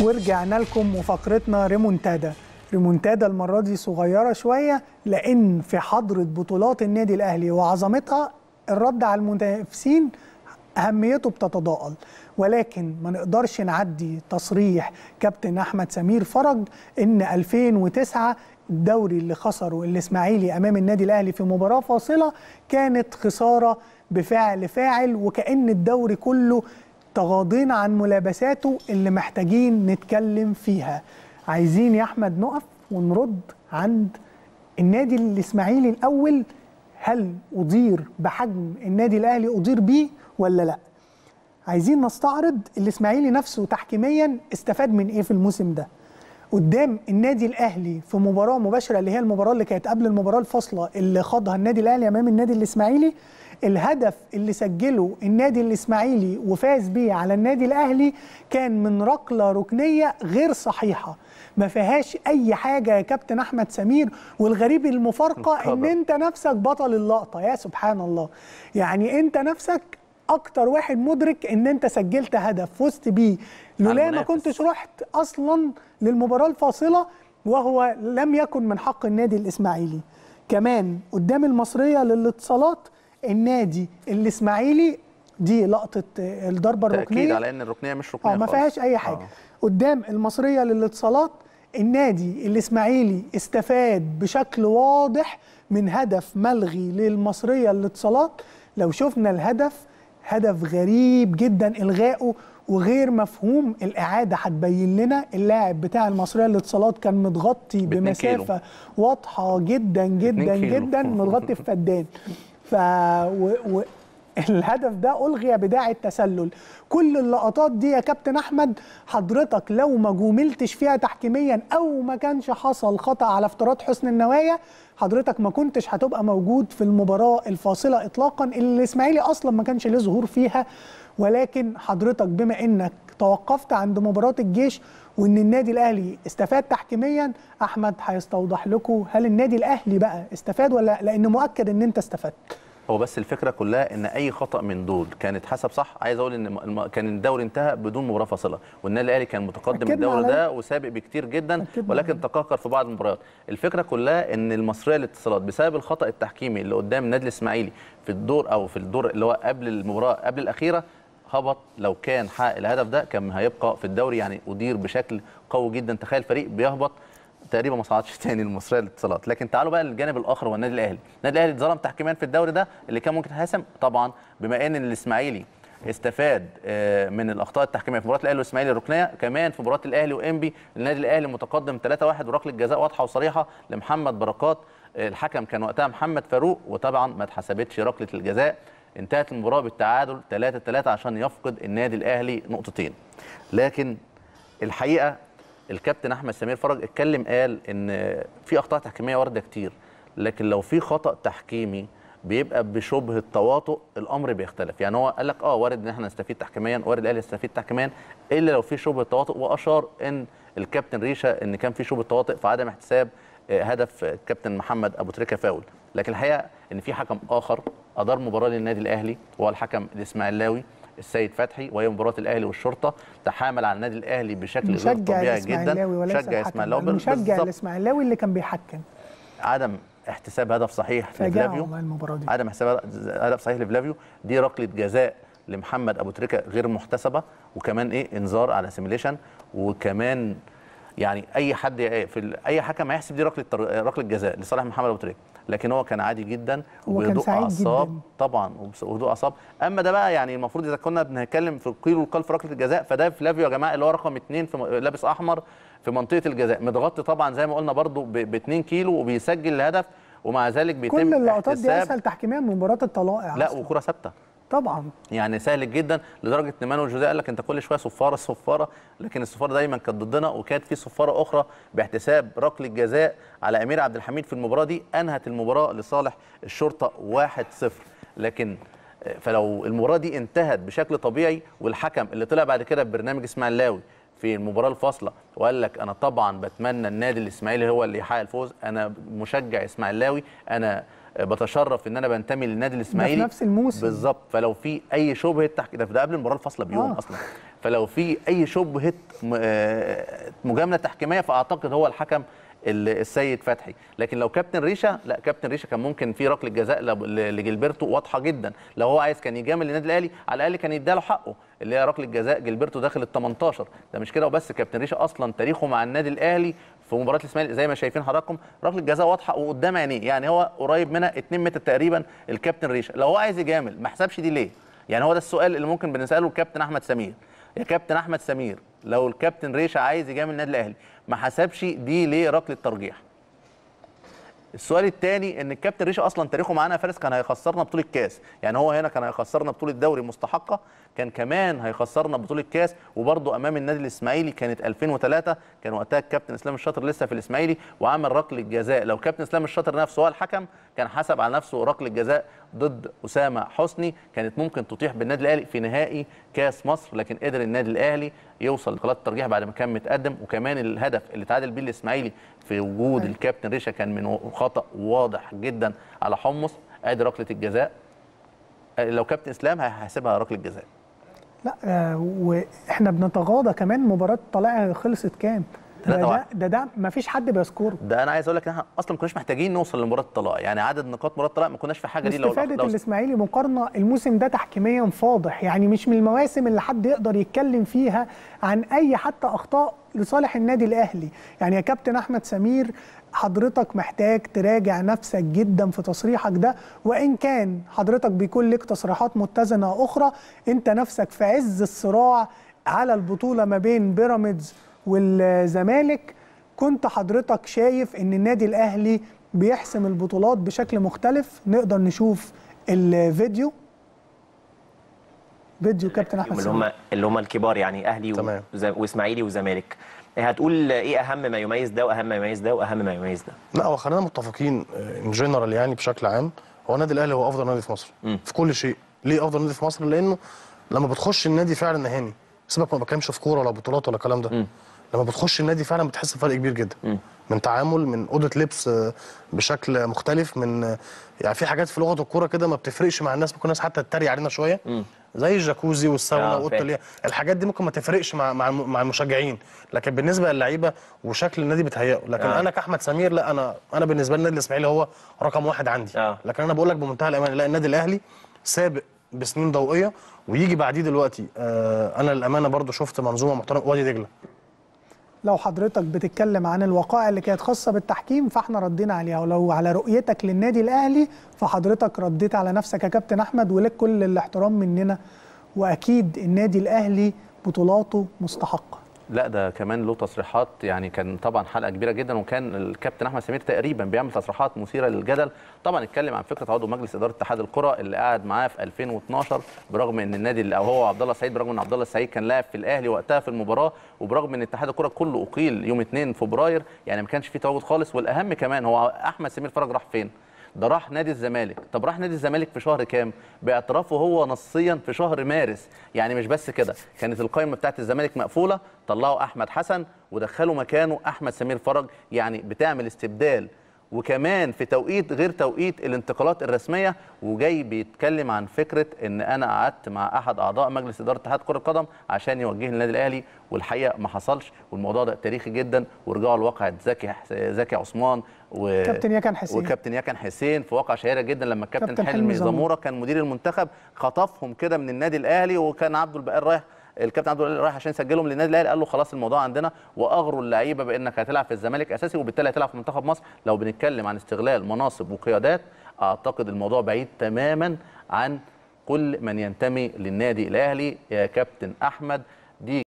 ورجعنا لكم وفقرتنا ريمونتادا ريمونتادا المرة دي صغيرة شوية لأن في حضرة بطولات النادي الأهلي وعظمتها الرد على المنافسين أهميته بتتضاءل ولكن ما نقدرش نعدي تصريح كابتن أحمد سمير فرج إن 2009 الدوري اللي خسره الإسماعيلي أمام النادي الأهلي في مباراة فاصلة كانت خسارة بفعل فاعل وكأن الدوري كله تغاضينا عن ملابساته اللي محتاجين نتكلم فيها عايزين يا احمد نقف ونرد عند النادي الاسماعيلي الاول هل أدير بحجم النادي الأهلي أدير بيه ولا لأ؟ عايزين نستعرض الإسماعيلي نفسه تحكيميا استفاد من إيه في الموسم ده؟ قدام النادي الأهلي في مباراة مباشرة اللي هي المباراة اللي كانت قبل المباراة الفاصلة اللي خاضها النادي الأهلي أمام النادي الإسماعيلي الهدف اللي سجله النادي الاسماعيلي وفاز بيه على النادي الاهلي كان من ركله ركنيه غير صحيحه ما فيهاش اي حاجه يا كابتن احمد سمير والغريب المفارقه ان انت نفسك بطل اللقطه يا سبحان الله يعني انت نفسك اكتر واحد مدرك ان انت سجلت هدف فزت بيه لولا ما كنتش رحت اصلا للمباراه الفاصله وهو لم يكن من حق النادي الاسماعيلي كمان قدام المصريه للاتصالات النادي الاسماعيلي دي لقطه الضربه الركنيه تاكيد على ان الركنيه مش ركنيه اه ما فيهاش اي حاجه أوه. قدام المصريه للاتصالات النادي الاسماعيلي استفاد بشكل واضح من هدف ملغي للمصريه للاتصالات لو شفنا الهدف هدف غريب جدا الغائه وغير مفهوم الاعاده هتبين لنا اللاعب بتاع المصريه للاتصالات كان متغطي بمسافه كيلو. واضحه جدا جدا جدا متغطي في فدان ف و... و... الهدف ده الغي بداعي التسلل كل اللقطات دي يا كابتن احمد حضرتك لو ما جوملتش فيها تحكيميا او ما كانش حصل خطا على افتراض حسن النوايا حضرتك ما كنتش هتبقى موجود في المباراه الفاصله اطلاقا اللي الاسماعيلي اصلا ما كانش له ظهور فيها ولكن حضرتك بما انك توقفت عند مباراه الجيش وان النادي الاهلي استفاد تحكيميا احمد هيستوضح لكم هل النادي الاهلي بقى استفاد ولا لان مؤكد ان انت استفدت هو بس الفكره كلها ان اي خطا من دول كانت حسب صح عايز اقول ان كان الدوري انتهى بدون مباراه فاصله والنادي الاهلي كان متقدم الدوري ده إيه؟ وسابق بكتير جدا ولكن إيه؟ تقهقر في بعض المباريات الفكره كلها ان المصريه للاتصالات بسبب الخطا التحكيمي اللي قدام النادي الاسماعيلي في الدور او في الدور اللي هو قبل المباراه قبل الاخيره هبط لو كان حقق الهدف ده كان هيبقى في الدوري يعني أدير بشكل قوي جدا تخيل فريق بيهبط تقريبا ما صعدش تاني المصريه للاتصالات لكن تعالوا بقى للجانب الاخر هو النادي الاهلي النادي الاهلي اتظلم تحكيميا في الدوري ده اللي كان ممكن يتحسم طبعا بما ان الاسماعيلي استفاد آه، من الاخطاء التحكيميه في مباراه الاهلي والاسماعيلي الركنيه كمان في مباراه الاهلي وانبي النادي الاهلي متقدم 3-1 وركله جزاء واضحه وصريحه لمحمد بركات الحكم كان وقتها محمد فاروق وطبعا ما اتحسبتش ركله الجزاء انتهت المباراه بالتعادل 3 3 عشان يفقد النادي الاهلي نقطتين لكن الحقيقه الكابتن احمد سمير فرج اتكلم قال ان في اخطاء تحكيميه وارده كتير لكن لو في خطا تحكيمي بيبقى بشبه التواطؤ الامر بيختلف يعني هو قال لك اه وارد ان احنا نستفيد تحكيميا وارد الاهلي يستفيد تحكيميا الا لو في شبه التواطؤ واشار ان الكابتن ريشه ان كان في شبه التواطؤ في عدم احتساب آه، هدف الكابتن محمد ابو تريكه فاول لكن الحقيقه ان في حكم اخر ادار مباراه للنادي الاهلي هو الحكم الاسماعيلاوي السيد فتحي وهي مباراه الاهلي والشرطه تحامل على النادي الاهلي بشكل غير طبيعي جدا شجع الاسماعيلاوي شجع الاسماعيلاوي اللي كان بيحكم عدم احتساب هدف صحيح لفلافيو عدم احتساب هدف صحيح لفلافيو دي ركله جزاء لمحمد ابو تريكه غير محتسبه وكمان ايه انذار على سيميليشن وكمان يعني اي حد في اي حكم هيحسب دي ركله ركله جزاء لصالح محمد ابو تريكه لكن هو كان عادي جدا وهدوء اعصاب طبعا وهدوء اعصاب اما ده بقى يعني المفروض اذا كنا بنتكلم في قيل وقال في ركله الجزاء فده فلافيو يا جماعه اللي هو رقم اثنين في لابس احمر في منطقه الجزاء متغطي طبعا زي ما قلنا برده ب 2 كيلو وبيسجل الهدف ومع ذلك بيتم كل اللقطات دي اسهل تحكيميا من مباراه الطلائع لا وكره ثابته طبعا يعني سهل جدا لدرجه ان مانويل جوزيه قال لك انت كل شويه صفاره صفاره لكن الصفاره دايما كانت ضدنا وكانت في صفاره اخرى باحتساب ركله جزاء على امير عبد الحميد في المباراه دي انهت المباراه لصالح الشرطه 1-0 لكن آه، فلو المباراه دي انتهت بشكل طبيعي والحكم اللي طلع بعد كده ببرنامج اسماعيل لاوي في المباراه الفاصله وقال لك انا طبعا بتمنى النادي الاسماعيلي هو اللي يحقق الفوز انا مشجع اسماعيلاوي انا بتشرف ان انا بنتمي للنادي الاسماعيلي في نفس الموسم بالظبط فلو في اي شبهه تحكي ده, ده قبل المباراه الفاصله بيوم آه. اصلا فلو في اي شبهه آه، مجامله تحكيميه فاعتقد هو الحكم السيد فتحي لكن لو كابتن ريشه لا كابتن ريشه كان ممكن في ركله جزاء لجلبرتو واضحه جدا لو هو عايز كان يجامل النادي الاهلي على الاقل كان يداله حقه اللي هي ركله جزاء جلبرتو داخل ال 18 ده مش كده وبس كابتن ريشه اصلا تاريخه مع النادي الاهلي في مباراه الاسماعيلي زي ما شايفين حضراتكم ركله جزاء واضحه وقدام عينيه يعني هو قريب منها 2 متر تقريبا الكابتن ريشه لو هو عايز يجامل ما حسبش دي ليه يعني هو ده السؤال اللي ممكن بنساله الكابتن احمد سمير يا كابتن احمد سمير لو الكابتن ريشه عايز يجامل النادي الاهلي ما حسبش دي ليه ركله ترجيح السؤال الثاني ان الكابتن ريشه اصلا تاريخه معانا فارس كان هيخسرنا بطوله الكاس يعني هو هنا كان هيخسرنا بطوله دوري مستحقه كان كمان هيخسرنا بطوله الكاس وبرده امام النادي الاسماعيلي كانت 2003 كان وقتها الكابتن اسلام الشاطر لسه في الاسماعيلي وعمل ركله جزاء لو كابتن اسلام الشاطر نفسه هو الحكم كان حسب على نفسه ركله جزاء ضد اسامه حسني كانت ممكن تطيح بالنادي الاهلي في نهائي كاس مصر لكن قدر النادي الاهلي يوصل لقرارات الترجيح بعد ما كان متقدم وكمان الهدف اللي تعادل بيه الاسماعيلي في وجود أيه. الكابتن ريشه كان من خطا واضح جدا على حمص ادي ركله الجزاء آه، لو كابتن اسلام هيحاسبها ركله جزاء لا آه، واحنا بنتغاضى كمان مباراه طالعه خلصت كام 3 1 ده ده ما فيش حد بيذكره ده انا عايز اقول لك ان احنا اصلا ما كناش محتاجين نوصل لمباراه الطلاق يعني عدد نقاط مباراه الطلاق ما كناش في حاجه دي لو استفادت الاسماعيلي مقارنه الموسم ده تحكيميا فاضح يعني مش من المواسم اللي حد يقدر يتكلم فيها عن اي حتى اخطاء لصالح النادي الاهلي يعني يا كابتن احمد سمير حضرتك محتاج تراجع نفسك جدا في تصريحك ده وان كان حضرتك بيكون لك تصريحات متزنه اخرى انت نفسك في عز الصراع على البطوله ما بين بيراميدز والزمالك كنت حضرتك شايف ان النادي الاهلي بيحسم البطولات بشكل مختلف نقدر نشوف الفيديو فيديو كابتن احمد اللي هم اللي هم الكبار يعني اهلي واسماعيلي وزمالك إيه، هتقول ايه اهم ما يميز ده واهم ما يميز ده واهم ما يميز ده لا هو خلينا متفقين ان آه، جنرال يعني بشكل عام هو النادي الاهلي هو افضل نادي في مصر م. في كل شيء ليه افضل نادي في مصر لانه لما بتخش النادي فعلا اهاني سيبك ما بتكلمش في كوره ولا بطولات ولا الكلام ده م. لما بتخش النادي فعلا بتحس بفرق كبير جدا من تعامل من اوضه لبس آه، بشكل مختلف من آه، يعني في حاجات في لغه الكوره كده ما بتفرقش مع الناس ممكن الناس حتى تتريق علينا شويه زي الجاكوزي والساونا اوضه اللي الحاجات دي ممكن ما تفرقش مع مع المشجعين لكن بالنسبه للعيبه وشكل النادي بتهيئه لكن آه. انا كاحمد سمير لا انا انا بالنسبه لي النادي الاسماعيلي هو رقم واحد عندي لكن انا بقول لك بمنتهى الامان لا النادي الاهلي سابق بسنين ضوئيه ويجي بعديه دلوقتي آه انا للامانه برضو شفت منظومه محترمه وادي دجله لو حضرتك بتتكلم عن الوقائع اللي كانت خاصه بالتحكيم فاحنا ردينا عليها ولو على رؤيتك للنادي الاهلي فحضرتك رديت على نفسك يا كابتن احمد ولك كل الاحترام مننا واكيد النادي الاهلي بطولاته مستحقه لا ده كمان له تصريحات يعني كان طبعا حلقه كبيره جدا وكان الكابتن احمد سمير تقريبا بيعمل تصريحات مثيره للجدل طبعا اتكلم عن فكره عضو مجلس اداره اتحاد الكره اللي قعد معاه في 2012 برغم ان النادي اللي او هو عبد الله سعيد برغم ان عبد الله سعيد كان لاعب في الاهلي وقتها في المباراه وبرغم ان اتحاد الكره كله اقيل يوم 2 فبراير يعني ما كانش في تواجد خالص والاهم كمان هو احمد سمير فرج راح فين ده راح نادي الزمالك طب راح نادي الزمالك في شهر كام باعترافه هو نصيا في شهر مارس يعني مش بس كده كانت القائمه بتاعه الزمالك مقفوله طلعوا احمد حسن ودخلوا مكانه احمد سمير فرج يعني بتعمل استبدال وكمان في توقيت غير توقيت الانتقالات الرسميه وجاي بيتكلم عن فكره ان انا قعدت مع احد اعضاء مجلس اداره اتحاد كره القدم عشان يوجهني للنادي الاهلي والحقيقه ما حصلش والموضوع ده تاريخي جدا ورجعوا لواقعه زكي زكي عثمان و... كابتن يكن حسين وكابتن يكن حسين في واقعه شهيره جدا لما الكابتن حلمي زموره كان مدير المنتخب خطفهم كده من النادي الاهلي وكان عبد البقال رايح الكابتن عبد الله رايح عشان يسجلهم للنادي الاهلي قال له خلاص الموضوع عندنا واغروا اللعيبه بانك هتلعب في الزمالك اساسي وبالتالي هتلعب في منتخب مصر لو بنتكلم عن استغلال مناصب وقيادات اعتقد الموضوع بعيد تماما عن كل من ينتمي للنادي الاهلي يا كابتن احمد دي